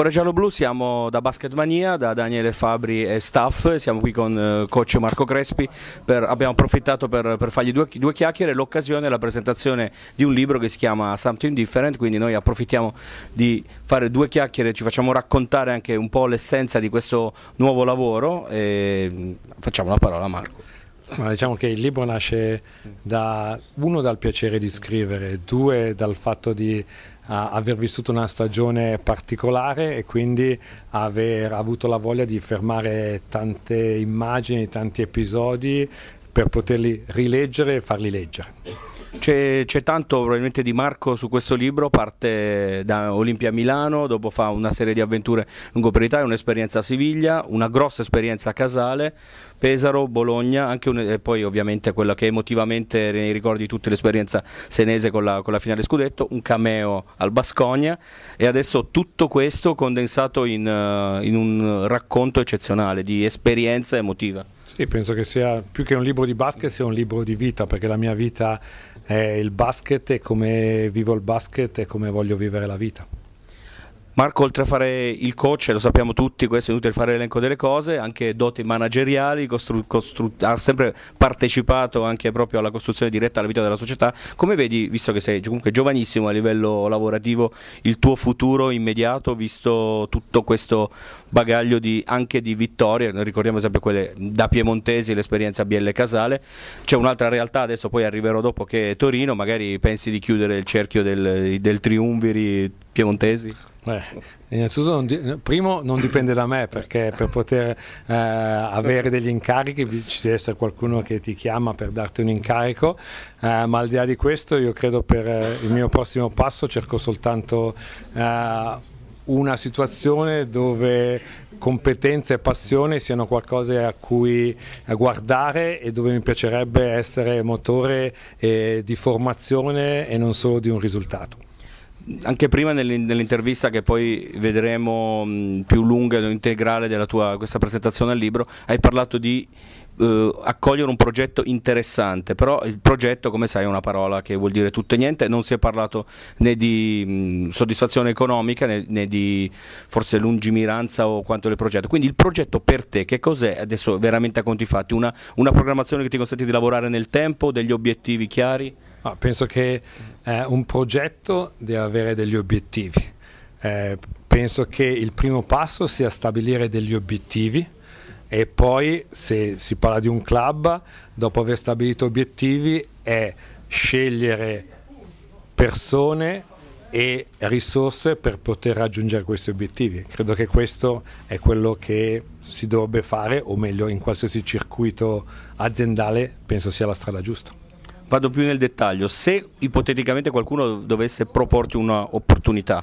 Cuore Giallo Blu, siamo da Basketmania, da Daniele Fabri e staff, siamo qui con eh, coach Marco Crespi, per, abbiamo approfittato per, per fargli due, due chiacchiere, l'occasione è la presentazione di un libro che si chiama Something Different, quindi noi approfittiamo di fare due chiacchiere, ci facciamo raccontare anche un po' l'essenza di questo nuovo lavoro e facciamo la parola a Marco. Ma diciamo che il libro nasce da uno dal piacere di scrivere, due dal fatto di a aver vissuto una stagione particolare e quindi aver avuto la voglia di fermare tante immagini, tanti episodi per poterli rileggere e farli leggere. C'è, c'è, tanto probabilmente di Marco su questo libro, parte da Olimpia Milano, dopo fa una serie di avventure lungo per l'Italia, un'esperienza a Siviglia, una grossa esperienza a Casale, Pesaro, Bologna, un, e poi ovviamente quella che emotivamente ne ricordi tutta l'esperienza senese con la, con la finale scudetto, un cameo al Bascogna e adesso tutto questo condensato in, eh, in un racconto eccezionale di esperienza emotiva. Sì, penso che sia più che un libro di basket, sia un libro di vita, perché la mia vita è il basket e come vivo il basket e come voglio vivere la vita. Marco, oltre a fare il coach, lo sappiamo tutti, questo è inutile fare l'elenco delle cose, anche doti manageriali, ha sempre partecipato anche proprio alla costruzione diretta alla vita della società. Come vedi, visto che sei comunque giovanissimo a livello lavorativo, il tuo futuro immediato, visto tutto questo bagaglio di, anche di vittorie, noi ricordiamo sempre quelle da piemontesi, l'esperienza BL Casale, c'è un'altra realtà, adesso poi arriverò dopo, che è Torino, magari pensi di chiudere il cerchio del, del triumviri piemontesi? Beh, innanzitutto, eh, non di- primo, non dipende da me perché per poter eh, avere degli incarichi ci deve essere qualcuno che ti chiama per darti un incarico, eh, ma al di là di questo, io credo per eh, il mio prossimo passo cerco soltanto eh, una situazione dove competenza e passione siano qualcosa a cui eh, guardare e dove mi piacerebbe essere motore di formazione e non solo di un risultato anche prima nell'intervista che poi vedremo più lunga e integrale della tua questa presentazione al libro, hai parlato di eh, accogliere un progetto interessante, però il progetto come sai è una parola che vuol dire tutto e niente, non si è parlato né di mh, soddisfazione economica né, né, di forse lungimiranza o quanto del progetto, quindi il progetto per te che cos'è adesso veramente a conti fatti? Una, una programmazione che ti consente di lavorare nel tempo, degli obiettivi chiari? No, penso che eh, un progetto deve avere degli obiettivi. Eh, penso che il primo passo sia stabilire degli obiettivi e poi se si parla di un club, dopo aver stabilito obiettivi, è scegliere persone e risorse per poter raggiungere questi obiettivi. Credo che questo è quello che si dovrebbe fare, o meglio in qualsiasi circuito aziendale penso sia la strada giusta vado più nel dettaglio, se ipoteticamente qualcuno dovesse proporti un'opportunità,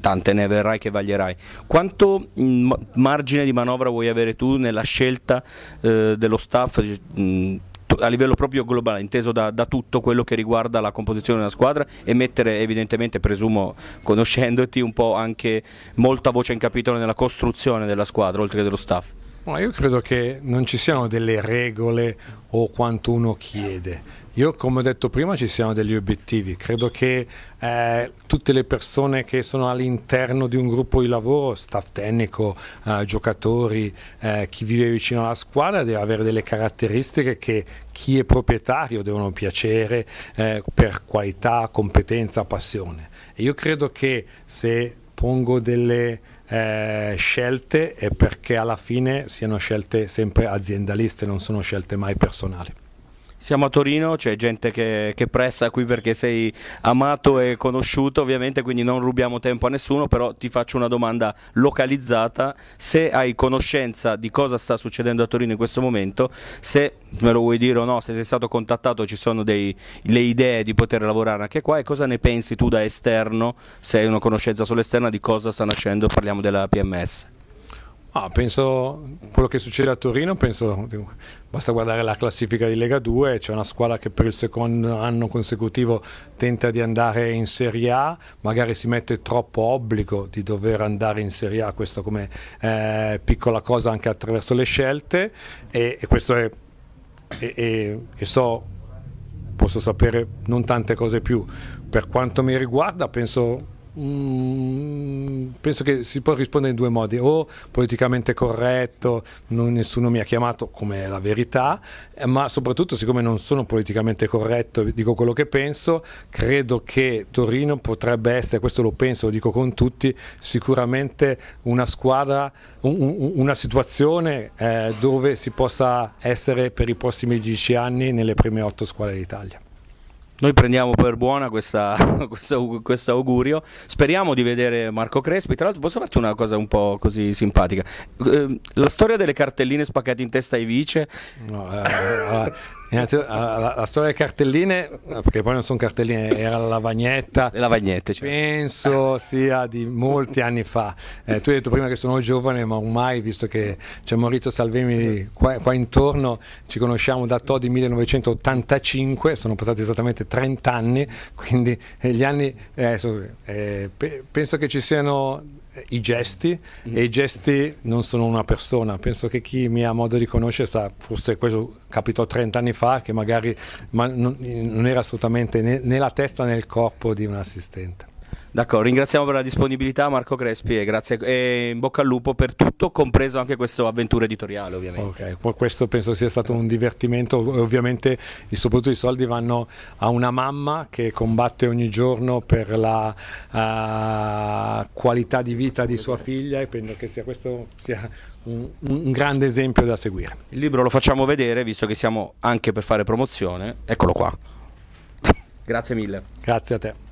tante ne avverrai che vaglierai, quanto mm, margine di manovra vuoi avere tu nella scelta eh, dello staff? Mm, a livello proprio globale, inteso da, da, tutto quello che riguarda la composizione della squadra e mettere evidentemente, presumo conoscendoti, un po' anche molta voce in capitolo nella costruzione della squadra, oltre che dello staff. Ma io credo che non ci siano delle regole o quanto uno chiede. Io, come ho detto prima, ci siano degli obiettivi. Credo che eh, tutte le persone che sono all'interno di un gruppo di lavoro, staff tecnico, eh, giocatori, eh, chi vive vicino alla squadra, deve avere delle caratteristiche che chi è proprietario devono piacere eh, per qualità, competenza, passione. E io credo che se pongo delle eh, scelte e perché alla fine siano scelte sempre aziendaliste, non sono scelte mai personali. Siamo a Torino, c'è gente che, che, pressa qui perché sei amato e conosciuto, ovviamente, quindi non rubiamo tempo a nessuno, però ti faccio una domanda localizzata, se hai conoscenza di cosa sta succedendo a Torino in questo momento, se me lo vuoi dire o no, se sei stato contattato, ci sono dei, le idee di poter lavorare anche qua e cosa ne pensi tu da esterno, se hai una conoscenza sull'esterno di cosa sta nascendo, parliamo della PMS. Ah, penso quello che succede a Torino, penso, basta guardare la classifica di Lega 2, c'è una squadra che per il secondo anno consecutivo tenta di andare in Serie A, magari si mette troppo obbligo di dover andare in Serie A, questo come eh, piccola cosa anche attraverso le scelte e, e questo è, e, e, e so, posso sapere non tante cose più, per quanto mi riguarda penso Mm, penso che si può rispondere in due modi, o politicamente corretto, non, nessuno mi ha chiamato come la verità, eh, ma soprattutto siccome non sono politicamente corretto, dico quello che penso, credo che Torino potrebbe essere, questo lo penso, lo dico con tutti, sicuramente una squadra, un, un, una situazione eh, dove si possa essere per i prossimi dieci anni nelle prime otto squadre d'Italia. Noi prendiamo per buona questo augurio. Speriamo di vedere Marco Crespi. Tra l'altro, posso farti una cosa un po' così simpatica? Ehm, la storia delle cartelline spaccate in testa ai vice. No, eh, eh la, la, la, storia delle cartelline, perché poi non sono cartelline, era la lavagnetta. Le lavagnette, cioè. Penso sia di molti anni fa. Eh, tu hai detto prima che sono giovane, ma ormai, visto che c'è Maurizio Salvemi qua, qua intorno, ci conosciamo da Todi 1985, sono passati esattamente 30 anni, quindi eh, gli anni... Eh, eh penso che ci siano i gesti mm. e i gesti non sono una persona. Penso che chi mi ha modo di conoscere sa, forse questo capitò 30 anni fa, che magari ma non, non, era assolutamente né, né la testa né il corpo di un assistente. D'accordo, ringraziamo per la disponibilità Marco Crespi e, grazie, e in bocca al lupo per tutto, compreso anche questo avventura editoriale ovviamente. Ok, questo penso sia stato un divertimento, ovviamente soprattutto i soldi vanno a una mamma che combatte ogni giorno per la uh, qualità di vita di sua figlia e penso che sia questo sia un, un, grande esempio da seguire. Il libro lo facciamo vedere, visto che siamo anche per fare promozione, eccolo qua. Grazie mille. Grazie a te.